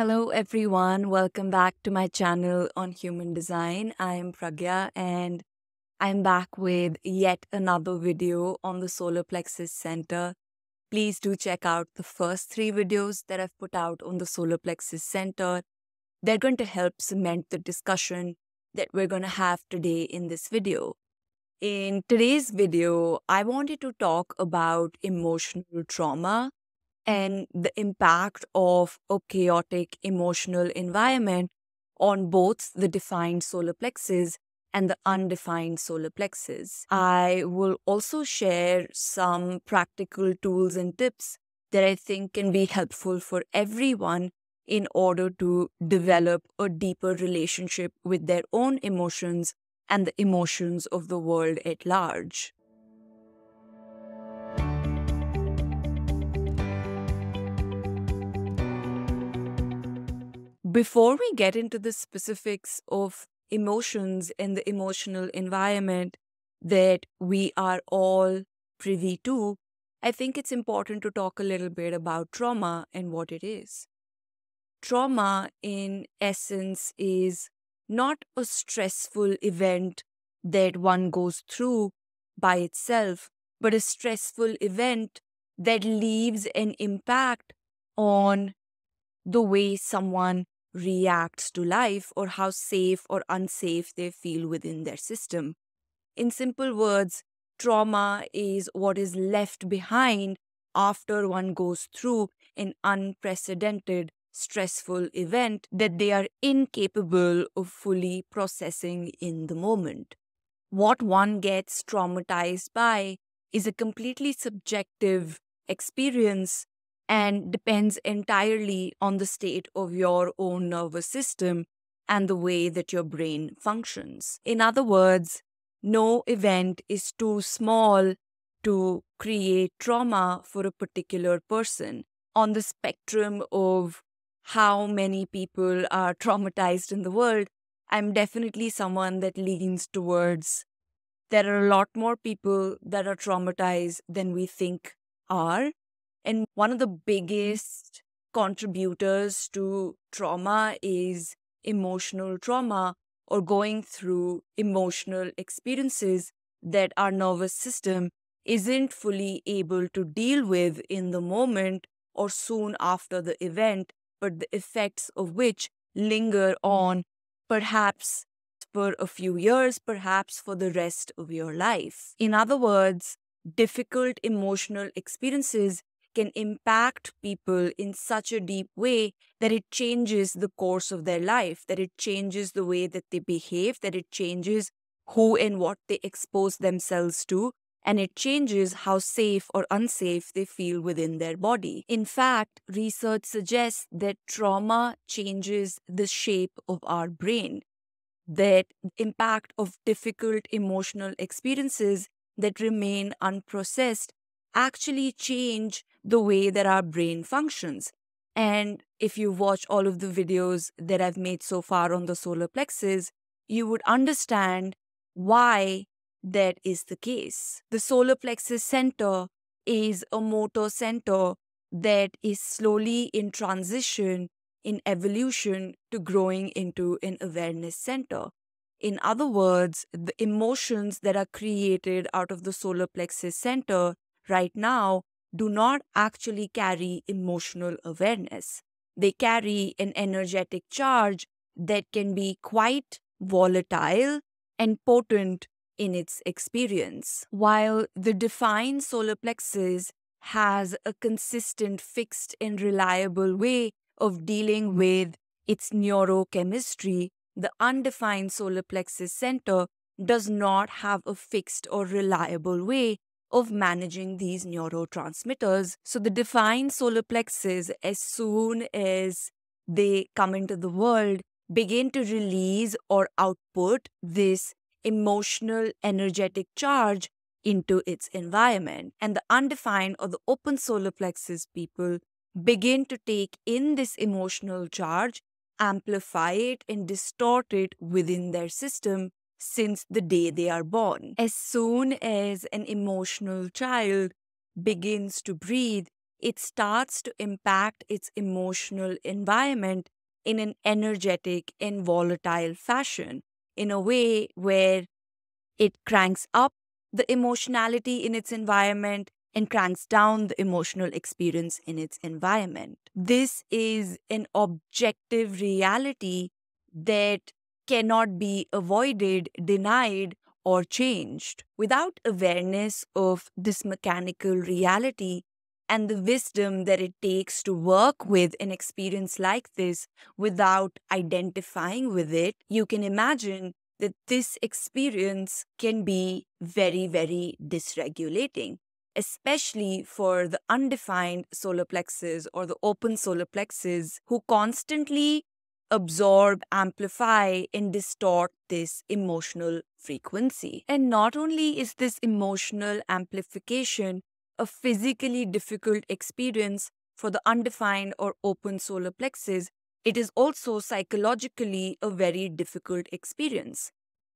Hello everyone, welcome back to my channel on human design. I am Pragya and I'm back with yet another video on the solar plexus center. Please do check out the first three videos that I've put out on the solar plexus center. They're going to help cement the discussion that we're going to have today in this video. In today's video, I wanted to talk about emotional trauma and the impact of a chaotic emotional environment on both the defined solar plexus and the undefined solar plexus. I will also share some practical tools and tips that I think can be helpful for everyone in order to develop a deeper relationship with their own emotions and the emotions of the world at large. Before we get into the specifics of emotions and the emotional environment that we are all privy to, I think it's important to talk a little bit about trauma and what it is. Trauma, in essence, is not a stressful event that one goes through by itself, but a stressful event that leaves an impact on the way someone reacts to life or how safe or unsafe they feel within their system. In simple words, trauma is what is left behind after one goes through an unprecedented stressful event that they are incapable of fully processing in the moment. What one gets traumatized by is a completely subjective experience and depends entirely on the state of your own nervous system and the way that your brain functions. In other words, no event is too small to create trauma for a particular person. On the spectrum of how many people are traumatized in the world, I'm definitely someone that leans towards there are a lot more people that are traumatized than we think are. And one of the biggest contributors to trauma is emotional trauma or going through emotional experiences that our nervous system isn't fully able to deal with in the moment or soon after the event, but the effects of which linger mm-hmm. on perhaps for a few years, perhaps for the rest of your life. In other words, difficult emotional experiences can impact people in such a deep way that it changes the course of their life, that it changes the way that they behave, that it changes who and what they expose themselves to, and it changes how safe or unsafe they feel within their body. In fact, research suggests that trauma changes the shape of our brain. That impact of difficult emotional experiences that remain unprocessed actually change the way that our brain functions. And if you watch all of the videos that I've made so far on the solar plexus, you would understand why that is the case. The solar plexus center is a motor center that is slowly in transition in evolution to growing into an awareness center. In other words, the emotions that are created out of the solar plexus center right now do not actually carry emotional awareness. They carry an energetic charge that can be quite volatile and potent in its experience. While the defined solar plexus has a consistent, fixed, and reliable way of dealing with its neurochemistry, the undefined solar plexus center does not have a fixed or reliable way of managing these neurotransmitters. So the defined solar plexus, as soon as they come into the world, begin to release or output this emotional energetic charge into its environment. And the undefined or the open solar plexus people begin to take in this emotional charge, amplify it, and distort it within their system since the day they are born. As soon as an emotional child begins to breathe, it starts to impact its emotional environment in an energetic and volatile fashion, in a way where it cranks up the emotionality in its environment and cranks down the emotional experience in its environment. This is an objective reality that cannot be avoided, denied, or changed. Without awareness of this mechanical reality and the wisdom that it takes to work with an experience like this without identifying with it, you can imagine that this experience can be very, very dysregulating, especially for the undefined solar plexus or the open solar plexus who constantly absorb, amplify, and distort this emotional frequency. And not only is this emotional amplification a physically difficult experience for the undefined or open solar plexus, it is also psychologically a very difficult experience.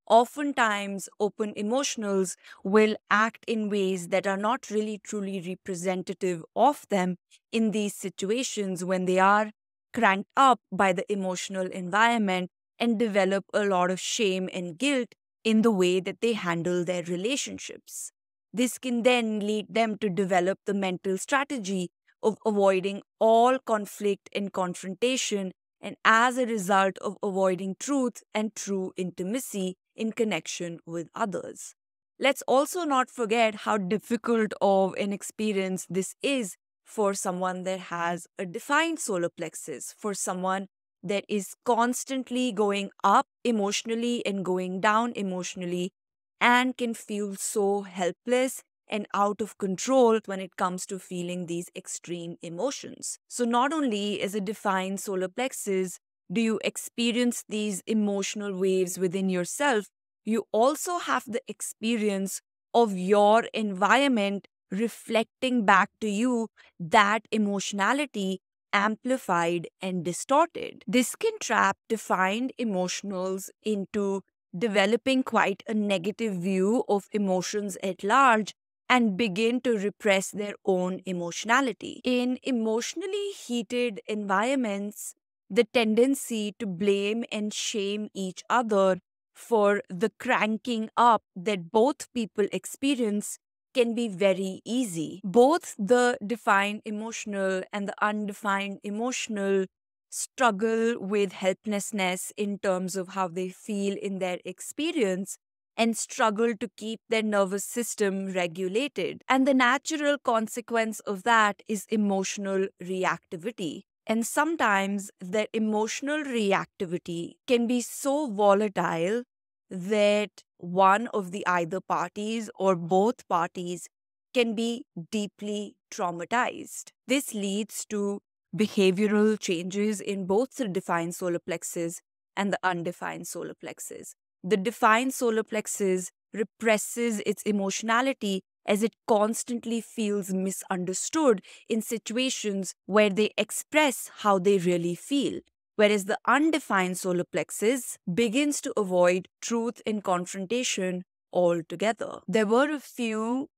Oftentimes, open emotionals will act in ways that are not really truly representative of them in these situations when they are cranked up by the emotional environment and develop a lot of shame and guilt in the way that they handle their relationships. This can then lead them to develop the mental strategy of avoiding all conflict and confrontation, and as a result of avoiding truth and true intimacy in connection with others. Let's also not forget how difficult of an experience this is for someone that has a defined solar plexus, for someone that is constantly going up emotionally and going down emotionally, and can feel so helpless and out of control when it comes to feeling these extreme emotions. So, not only is a defined solar plexus, do you experience these emotional waves within yourself, you also have the experience of your environment reflecting back to you that emotionality amplified and distorted. This can trap defined emotionals into developing quite a negative view of emotions at large and begin to repress their own emotionality. In emotionally heated environments, the tendency to blame and shame each other for the cranking up that both people experience can be very easy. Both the defined emotional and the undefined emotional struggle with helplessness in terms of how they feel in their experience and struggle to keep their nervous system regulated. And the natural consequence of that is emotional reactivity. And sometimes their emotional reactivity can be so volatile that one of the either parties or both parties can be deeply traumatized. This leads to behavioral changes in both the defined solar plexus and the undefined solar plexus. The defined solar plexus represses its emotionality as it constantly feels misunderstood in situations where they express how they really feel whereas the undefined solar plexus begins to avoid truth and confrontation altogether. There were a few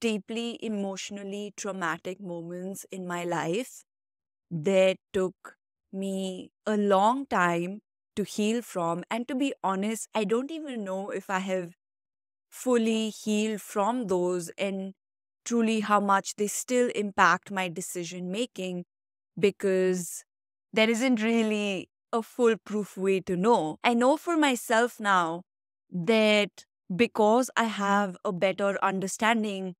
deeply emotionally traumatic moments in my life that took me a long time to heal from. And to be honest, I don't even know if I have fully healed from those and truly how much they still impact my decision making because there isn't really a foolproof way to know. I know for myself now that because I have a better understanding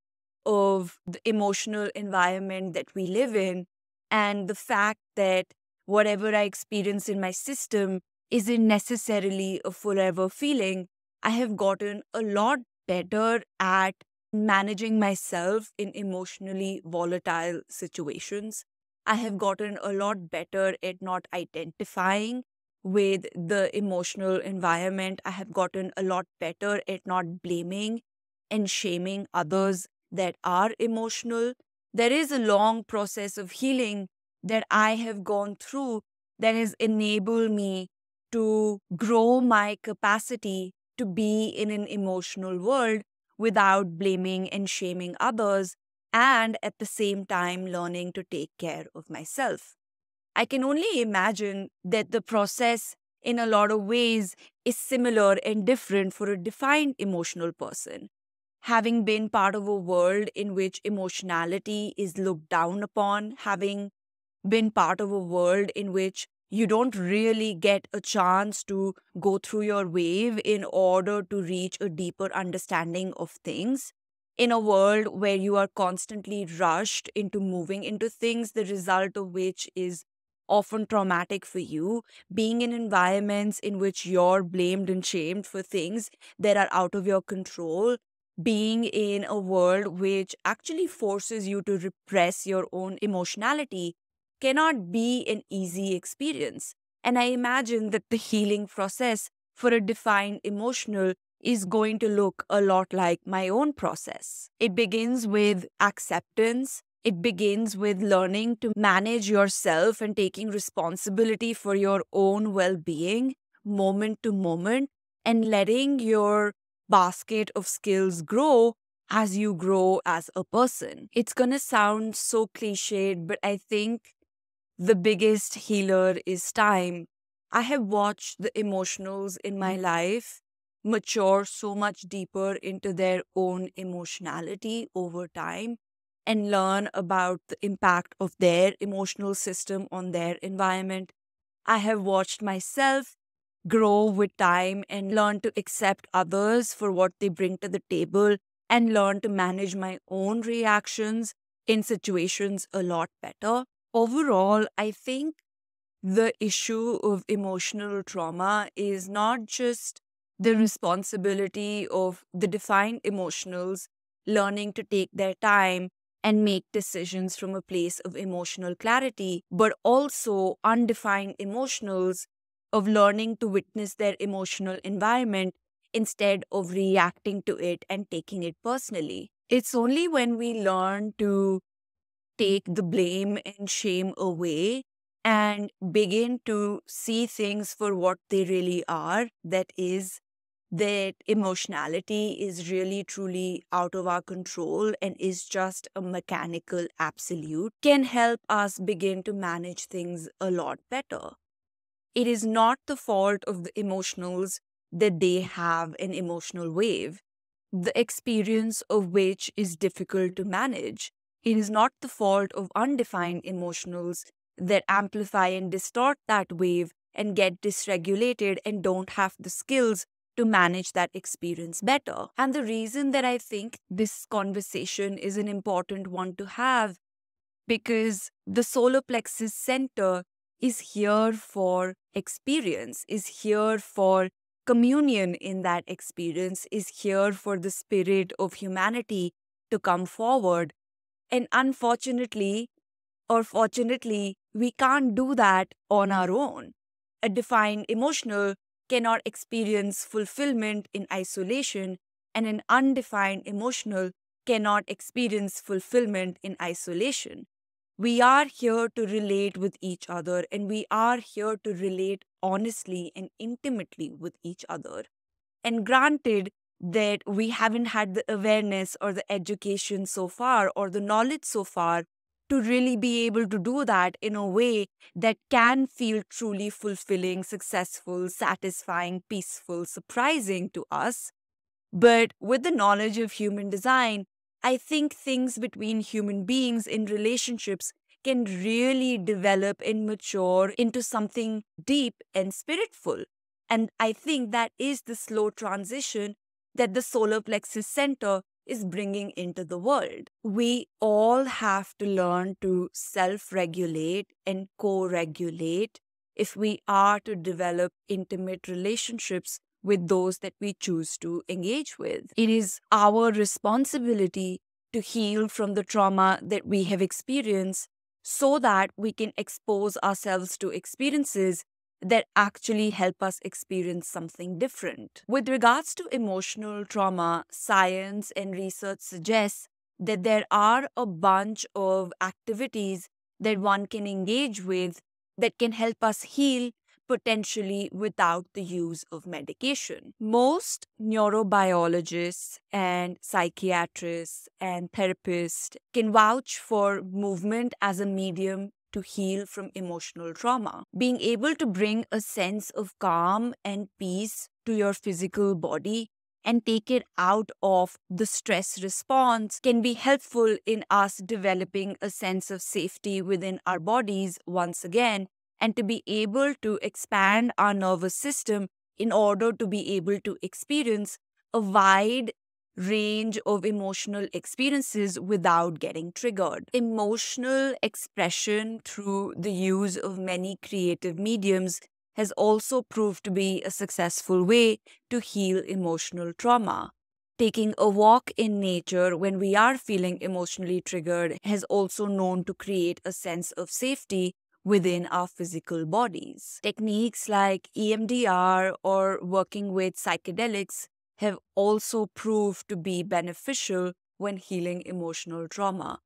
of the emotional environment that we live in and the fact that whatever I experience in my system isn't necessarily a forever feeling, I have gotten a lot better at managing myself in emotionally volatile situations. I have gotten a lot better at not identifying with the emotional environment. I have gotten a lot better at not blaming and shaming others that are emotional. There is a long process of healing that I have gone through that has enabled me to grow my capacity to be in an emotional world without blaming and shaming others and at the same time learning to take care of myself. I can only imagine that the process, in a lot of ways, is similar and different for a defined emotional person. Having been part of a world in which emotionality is looked down upon, having been part of a world in which you don't really get a chance to go through your wave in order to reach a deeper understanding of things, in a world where you are constantly rushed into moving into things, the result of which is often traumatic for you. Being in environments in which you're blamed and shamed for things that are out of your control. Being in a world which actually forces you to repress your own emotionality cannot be an easy experience. And I imagine that the healing process for a defined emotional is going to look a lot like my own process. It begins with acceptance. It begins with learning to manage yourself and taking responsibility for your own well being moment to moment and letting your basket of skills grow as you grow as a person. It's going to sound so cliched, but I think the biggest healer is time. I have watched the emotionals in my life mature so much deeper into their own emotionality over time and learn about the impact of their emotional system on their environment. I have watched myself grow with time and learn to accept others for what they bring to the table and learn to manage my own reactions in situations a lot better. Overall, I think the issue of emotional trauma is not just the responsibility of the defined emotionals learning to take their time and make decisions from a place of emotional clarity, but also undefined emotionals of learning to witness their emotional environment instead of reacting to it and taking it personally. It's only when we learn to take the blame and shame away and begin to see things for what they really are that is that emotionality is really truly out of our control and is just a mechanical absolute can help us begin to manage things a lot better. It is not the fault of the emotionals that they have an emotional wave, the experience of which is difficult to manage. It is not the fault of undefined emotionals that amplify and distort that wave and get dysregulated and don't have the skills to manage that experience better. And the reason that I think this conversation is an important one to have because the solar plexus center is here for experience, is here for communion in that experience, is here for the spirit of humanity to come forward. And unfortunately, or fortunately, we can't do that on our own. A defined emotional cannot experience fulfillment in isolation, and an undefined emotional cannot experience fulfillment in isolation. We are here to relate with each other, and we are here to relate honestly and intimately with each other. And granted, that we haven't had the awareness or the education so far or the knowledge so far to really be able to do that in a way that can feel truly fulfilling, successful, satisfying, peaceful, surprising to us. But with the knowledge of human design, I think things between human beings in relationships can really develop and mature into something deep and spiritful. And I think that is the slow transition that the solar plexus center is bringing into the world. We all have to learn to self regulate and co regulate if we are to develop intimate relationships with those that we choose to engage with. It is our responsibility to heal from the trauma that we have experienced so that we can expose ourselves to experiences that actually help us experience something different. With regards to emotional trauma, science and research suggests that there are a bunch of activities that one can engage with that can help us heal potentially without the use of medication. Most neurobiologists and psychiatrists and therapists can vouch for movement as a medium to heal from emotional trauma. Being able to bring a sense of calm and peace to your physical body and take it out of the stress response can be helpful in us developing a sense of safety within our bodies once again and to be able to expand our nervous system in order to be able to experience a wide range of emotional experiences without getting triggered. Emotional expression through the use of many creative mediums has also proved to be a successful way to heal emotional trauma. Taking a walk in nature when we are feeling emotionally triggered has also known to create a sense of safety within our physical bodies. Techniques like EMDR or working with psychedelics have also proved to be beneficial when healing emotional trauma.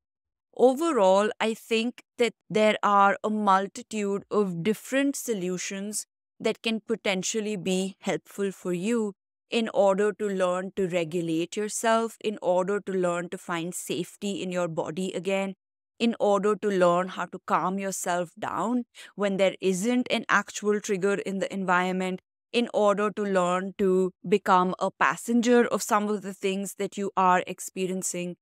Overall, I think that there are a multitude of different solutions that can potentially be helpful for you in order to learn to regulate yourself, in order to learn to find safety in your body again, in order to learn how to calm yourself down when there isn't an actual trigger in the environment, in order to learn to become a passenger of some of the things that you are experiencing.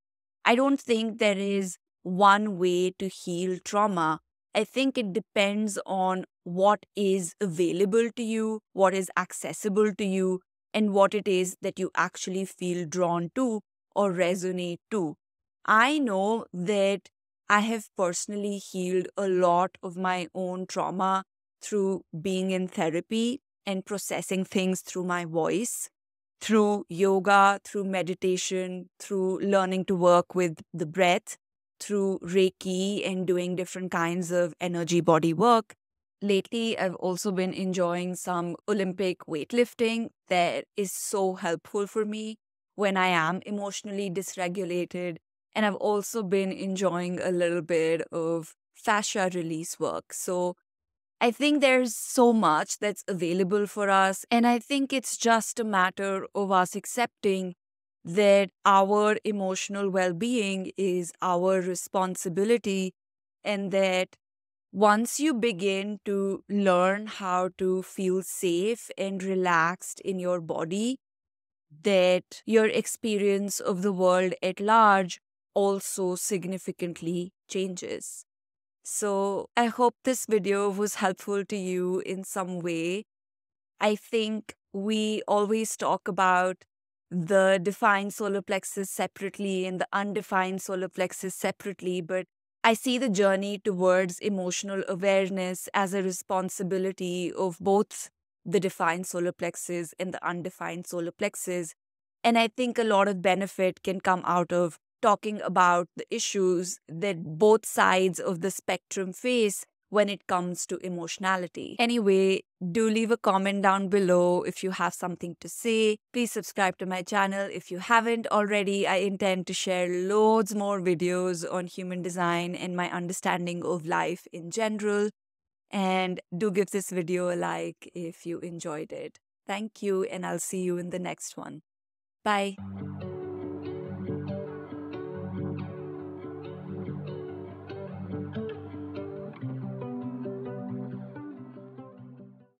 I don't think there is one way to heal trauma. I think it depends on what is available to you, what is accessible to you, and what it is that you actually feel drawn to or resonate to. I know that I have personally healed a lot of my own trauma through being in therapy and processing things through my voice, through yoga, through meditation, through learning to work with the breath, through Reiki and doing different kinds of energy body work. Lately, I've also been enjoying some Olympic weightlifting that is so helpful for me when I am emotionally dysregulated. And I've also been enjoying a little bit of fascia release work. So, I think there's so much that's available for us. And I think it's just a matter of us accepting that our emotional well being is our responsibility and that once you begin to learn how to feel safe and relaxed in your body, that your experience of the world at large also significantly changes. So I hope this video was helpful to you in some way. I think we always talk about the defined solar plexus separately and the undefined solar plexus separately, but I see the journey towards emotional awareness as a responsibility of both the defined solar plexus and the undefined solar plexus. And I think a lot of benefit can come out of talking about the issues that both sides of the spectrum face when it comes to emotionality. Anyway, do leave a comment down below if you have something to say. Please subscribe to my channel if you haven't already. I intend to share loads more videos on human design and my understanding of life in general. And do give this video a like if you enjoyed it. Thank you, and I'll see you in the next one. Bye.